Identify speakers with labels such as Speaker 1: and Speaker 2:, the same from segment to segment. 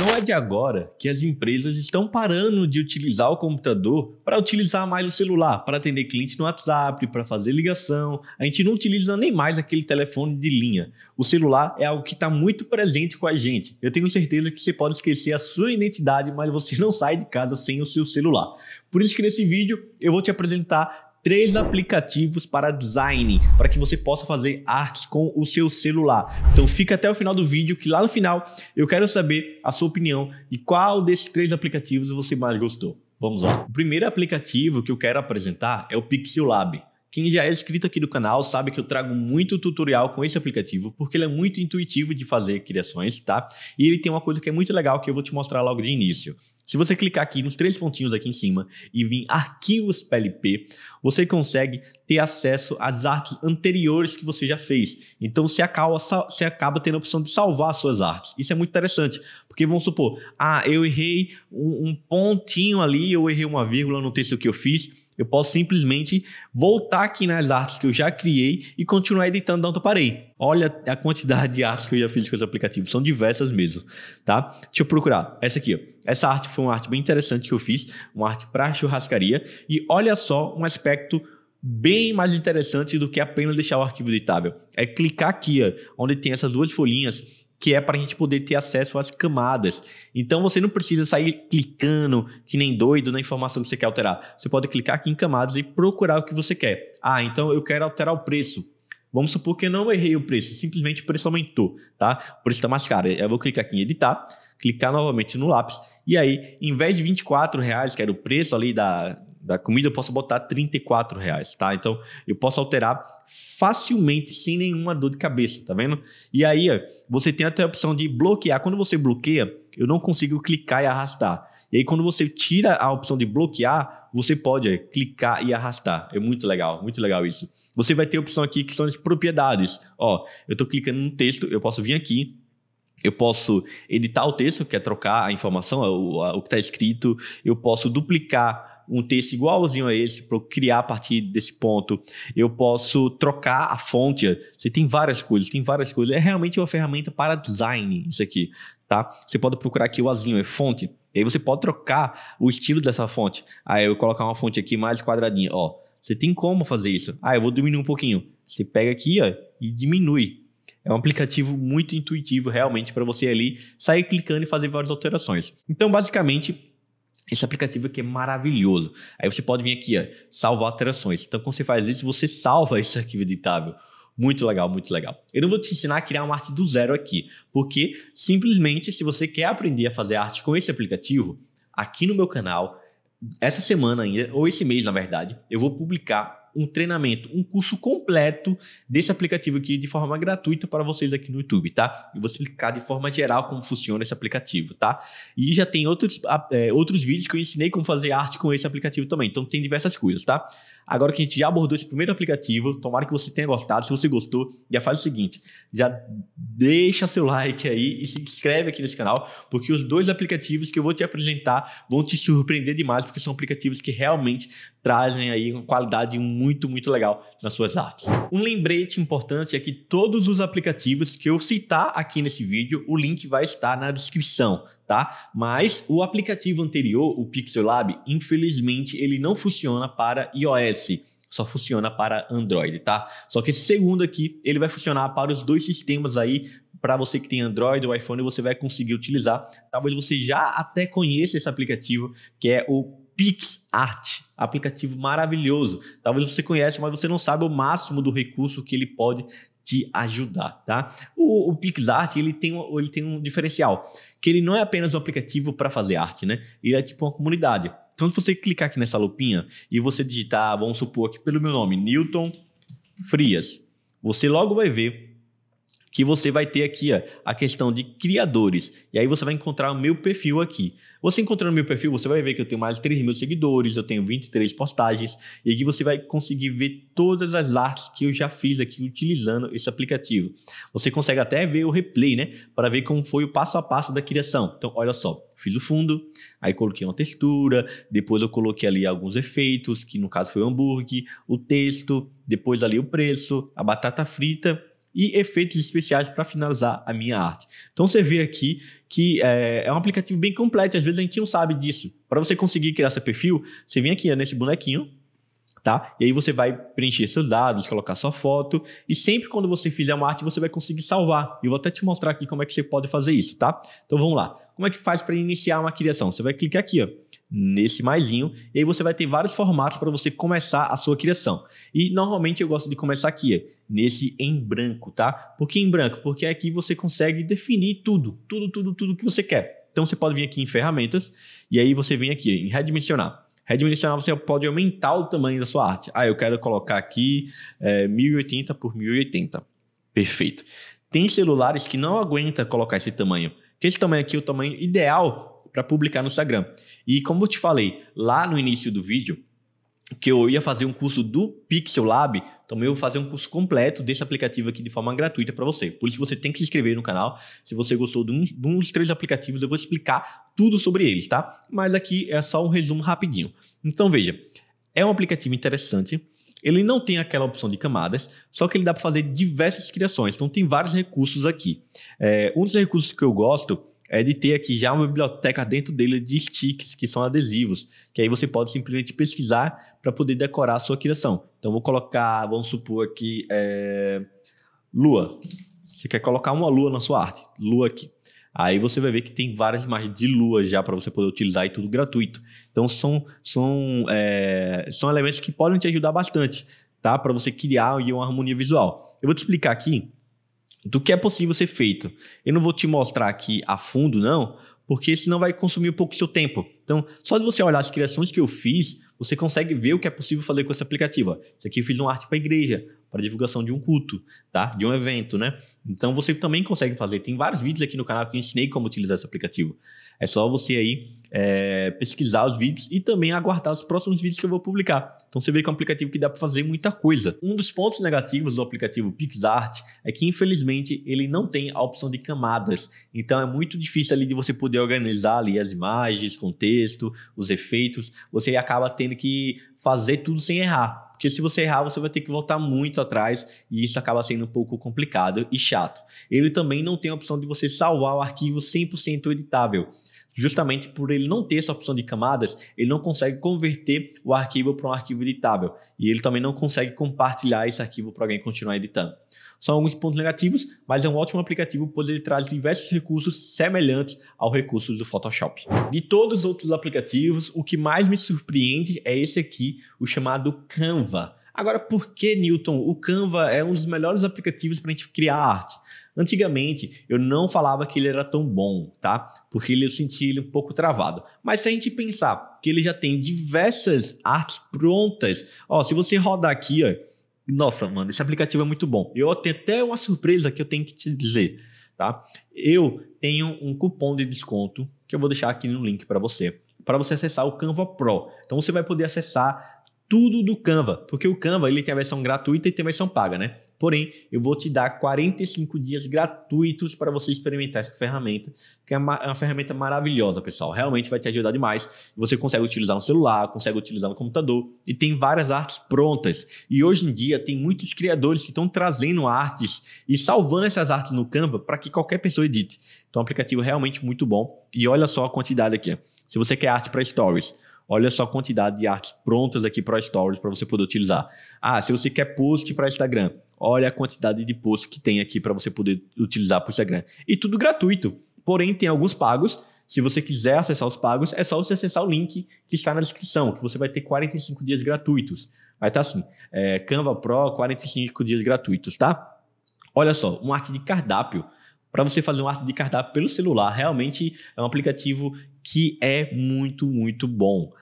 Speaker 1: Não é de agora que as empresas estão parando de utilizar o computador para utilizar mais o celular, para atender cliente no WhatsApp, para fazer ligação. A gente não utiliza nem mais aquele telefone de linha. O celular é algo que está muito presente com a gente. Eu tenho certeza que você pode esquecer a sua identidade, mas você não sai de casa sem o seu celular. Por isso que nesse vídeo eu vou te apresentar três aplicativos para design, para que você possa fazer artes com o seu celular. Então fica até o final do vídeo, que lá no final eu quero saber a sua opinião e qual desses três aplicativos você mais gostou. Vamos lá. O primeiro aplicativo que eu quero apresentar é o Pixel Lab. Quem já é inscrito aqui do canal sabe que eu trago muito tutorial com esse aplicativo, porque ele é muito intuitivo de fazer criações, tá? E ele tem uma coisa que é muito legal que eu vou te mostrar logo de início. Se você clicar aqui nos três pontinhos aqui em cima e vir arquivos PLP, você consegue ter acesso às artes anteriores que você já fez. Então você acaba, você acaba tendo a opção de salvar suas artes. Isso é muito interessante, porque vamos supor, ah, eu errei um, um pontinho ali, eu errei uma vírgula no texto é que eu fiz eu posso simplesmente voltar aqui nas artes que eu já criei e continuar editando onde eu parei. Olha a quantidade de artes que eu já fiz com os aplicativos, são diversas mesmo, tá? Deixa eu procurar. Essa aqui, ó. Essa arte foi uma arte bem interessante que eu fiz, uma arte para churrascaria. E olha só um aspecto bem mais interessante do que apenas deixar o arquivo editável. É clicar aqui, ó, onde tem essas duas folhinhas que é para a gente poder ter acesso às camadas. Então você não precisa sair clicando que nem doido na informação que você quer alterar. Você pode clicar aqui em camadas e procurar o que você quer. Ah, então eu quero alterar o preço. Vamos supor que eu não errei o preço, simplesmente o preço aumentou, tá? O preço está mais caro. Eu vou clicar aqui em editar, clicar novamente no lápis e aí, em vez de R$24,00, reais, que era o preço ali da, da comida eu posso botar 34 reais, tá? Então eu posso alterar facilmente sem nenhuma dor de cabeça, tá vendo? E aí você tem até a opção de bloquear. Quando você bloqueia, eu não consigo clicar e arrastar. E aí quando você tira a opção de bloquear, você pode clicar e arrastar. É muito legal, muito legal isso. Você vai ter a opção aqui que são as propriedades. Ó, eu estou clicando no texto, eu posso vir aqui eu posso editar o texto, que é trocar a informação, o, o que está escrito. Eu posso duplicar um texto igualzinho a esse para criar a partir desse ponto. Eu posso trocar a fonte. Você tem várias coisas, tem várias coisas. É realmente uma ferramenta para design isso aqui, tá? Você pode procurar aqui o azinho, é fonte. E aí você pode trocar o estilo dessa fonte. Aí eu colocar uma fonte aqui mais quadradinha, ó. Você tem como fazer isso? Ah, eu vou diminuir um pouquinho. Você pega aqui, ó, e diminui. É um aplicativo muito intuitivo, realmente, para você ali sair clicando e fazer várias alterações. Então, basicamente, esse aplicativo aqui é maravilhoso. Aí você pode vir aqui, ó, salvar alterações. Então, quando você faz isso, você salva esse arquivo editável. Muito legal, muito legal. Eu não vou te ensinar a criar uma arte do zero aqui, porque simplesmente se você quer aprender a fazer arte com esse aplicativo, aqui no meu canal, essa semana ainda, ou esse mês na verdade, eu vou publicar um treinamento, um curso completo desse aplicativo aqui de forma gratuita para vocês aqui no YouTube, tá? E vou explicar de forma geral como funciona esse aplicativo, tá? E já tem outros, ah, é, outros vídeos que eu ensinei como fazer arte com esse aplicativo também. Então tem diversas coisas, tá? Agora que a gente já abordou esse primeiro aplicativo, tomara que você tenha gostado. Se você gostou, já faz o seguinte: já deixa seu like aí e se inscreve aqui nesse canal, porque os dois aplicativos que eu vou te apresentar vão te surpreender demais, porque são aplicativos que realmente trazem aí uma qualidade muito, muito legal nas suas artes. Um lembrete importante é que todos os aplicativos que eu citar aqui nesse vídeo, o link vai estar na descrição tá? Mas o aplicativo anterior, o Pixel Lab, infelizmente ele não funciona para iOS só funciona para Android, tá? Só que esse segundo aqui, ele vai funcionar para os dois sistemas aí, para você que tem Android ou iPhone, você vai conseguir utilizar. Talvez você já até conheça esse aplicativo, que é o PixArt, aplicativo maravilhoso. Talvez você conheça, mas você não sabe o máximo do recurso que ele pode te ajudar, tá? O, o PixArt, ele tem, um, ele tem um diferencial, que ele não é apenas um aplicativo para fazer arte, né? Ele é tipo uma comunidade. Então, se você clicar aqui nessa lupinha e você digitar, vamos supor aqui pelo meu nome, Newton Frias, você logo vai ver que você vai ter aqui ó, a questão de criadores. E aí você vai encontrar o meu perfil aqui. Você encontrando o meu perfil, você vai ver que eu tenho mais de 3 mil seguidores, eu tenho 23 postagens, e aqui você vai conseguir ver todas as artes que eu já fiz aqui utilizando esse aplicativo. Você consegue até ver o replay, né? Para ver como foi o passo a passo da criação. Então, olha só, fiz o fundo, aí coloquei uma textura, depois eu coloquei ali alguns efeitos, que no caso foi o hambúrguer, o texto, depois ali o preço, a batata frita e efeitos especiais para finalizar a minha arte. Então você vê aqui que é, é, um aplicativo bem completo, às vezes a gente não sabe disso. Para você conseguir criar seu perfil, você vem aqui nesse bonequinho, tá? E aí você vai preencher seus dados, colocar sua foto, e sempre quando você fizer uma arte, você vai conseguir salvar. Eu vou até te mostrar aqui como é que você pode fazer isso, tá? Então vamos lá. Como é que faz para iniciar uma criação? Você vai clicar aqui, ó, nesse maisinho, e aí você vai ter vários formatos para você começar a sua criação. E normalmente eu gosto de começar aqui, ó, nesse em branco, tá? Por que em branco? Porque aqui você consegue definir tudo, tudo, tudo, tudo que você quer. Então você pode vir aqui em ferramentas e aí você vem aqui em redimensionar. Redimensionar você pode aumentar o tamanho da sua arte. Ah, eu quero colocar aqui é, 1080 por 1080. Perfeito. Tem celulares que não aguenta colocar esse tamanho que esse tamanho aqui é o tamanho ideal para publicar no Instagram. E como eu te falei lá no início do vídeo, que eu ia fazer um curso do Pixel Lab, também eu vou fazer um curso completo desse aplicativo aqui de forma gratuita para você. Por isso você tem que se inscrever no canal. Se você gostou de um, de um dos três aplicativos, eu vou explicar tudo sobre eles, tá? Mas aqui é só um resumo rapidinho. Então veja, é um aplicativo interessante ele não tem aquela opção de camadas, só que ele dá para fazer diversas criações. Então tem vários recursos aqui. É, um dos recursos que eu gosto é de ter aqui já uma biblioteca dentro dele de sticks, que são adesivos, que aí você pode simplesmente pesquisar para poder decorar a sua criação. Então vou colocar, vamos supor aqui, é, lua. Você quer colocar uma lua na sua arte, lua aqui. Aí você vai ver que tem várias imagens de lua já para você poder utilizar e tudo gratuito. Então são, são, é, são elementos que podem te ajudar bastante, tá? Para você criar uma harmonia visual. Eu vou te explicar aqui do que é possível ser feito. Eu não vou te mostrar aqui a fundo, não, porque senão vai consumir um pouco do seu tempo. Então, só de você olhar as criações que eu fiz, você consegue ver o que é possível fazer com esse aplicativo. Isso aqui eu fiz uma arte para a igreja, para divulgação de um culto, tá? De um evento, né? Então você também consegue fazer. Tem vários vídeos aqui no canal que eu ensinei como utilizar esse aplicativo. É só você aí é, pesquisar os vídeos e também aguardar os próximos vídeos que eu vou publicar. Então você vê que é um aplicativo que dá para fazer muita coisa. Um dos pontos negativos do aplicativo PixArt é que infelizmente ele não tem a opção de camadas. Então é muito difícil ali de você poder organizar ali as imagens, contexto, os efeitos. Você acaba tendo que fazer tudo sem errar. Porque se você errar, você vai ter que voltar muito atrás e isso acaba sendo um pouco complicado e chato. Ele também não tem a opção de você salvar o arquivo 100% editável justamente por ele não ter essa opção de camadas, ele não consegue converter o arquivo para um arquivo editável e ele também não consegue compartilhar esse arquivo para alguém continuar editando. São alguns pontos negativos, mas é um ótimo aplicativo pois ele traz diversos recursos semelhantes ao recurso do Photoshop. De todos os outros aplicativos, o que mais me surpreende é esse aqui, o chamado Canva. Agora, por que Newton? O Canva é um dos melhores aplicativos para a gente criar arte. Antigamente, eu não falava que ele era tão bom, tá? Porque eu sentia ele um pouco travado. Mas se a gente pensar que ele já tem diversas artes prontas, ó, se você rodar aqui, ó, nossa, mano, esse aplicativo é muito bom. Eu tenho até uma surpresa que eu tenho que te dizer, tá? Eu tenho um cupom de desconto que eu vou deixar aqui no link para você, para você acessar o Canva Pro. Então você vai poder acessar tudo do Canva, porque o Canva ele tem a versão gratuita e tem a versão paga, né? Porém, eu vou te dar 45 dias gratuitos para você experimentar essa ferramenta, que é uma, é uma, ferramenta maravilhosa, pessoal. Realmente vai te ajudar demais. Você consegue utilizar no celular, consegue utilizar no computador e tem várias artes prontas. E hoje em dia tem muitos criadores que estão trazendo artes e salvando essas artes no Canva para que qualquer pessoa edite. Então, é um aplicativo realmente muito bom. E olha só a quantidade aqui. Se você quer arte para stories, Olha só a quantidade de artes prontas aqui para Stories para você poder utilizar. Ah, se você quer post para Instagram, olha a quantidade de posts que tem aqui para você poder utilizar para o Instagram. E tudo gratuito. Porém, tem alguns pagos. Se você quiser acessar os pagos, é só você acessar o link que está na descrição, que você vai ter 45 dias gratuitos. Vai estar tá assim, é, Canva Pro, 45 dias gratuitos, tá? Olha só, uma arte de cardápio para você fazer um arte de cardápio pelo celular. Realmente é um aplicativo que é muito, muito bom.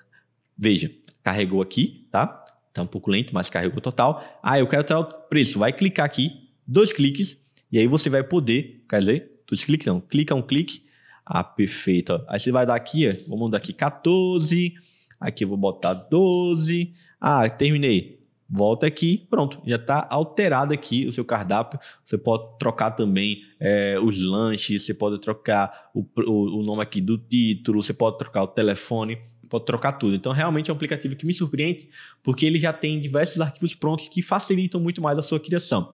Speaker 1: Veja, carregou aqui, tá? Tá um pouco lento, mas carregou total. Ah, eu quero tirar o preço. Vai clicar aqui, dois cliques, e aí você vai poder, quer dizer, dois cliques não, clica um clique. Ah, perfeito. Aí você vai dar aqui, ó, vamos dar aqui 14, aqui eu vou botar 12. Ah, terminei. Volta aqui, pronto, já está alterado aqui o seu cardápio. Você pode trocar também é, os lanches, você pode trocar o, o, o nome aqui do título, você pode trocar o telefone pode trocar tudo. Então, realmente é um aplicativo que me surpreende, porque ele já tem diversos arquivos prontos que facilitam muito mais a sua criação.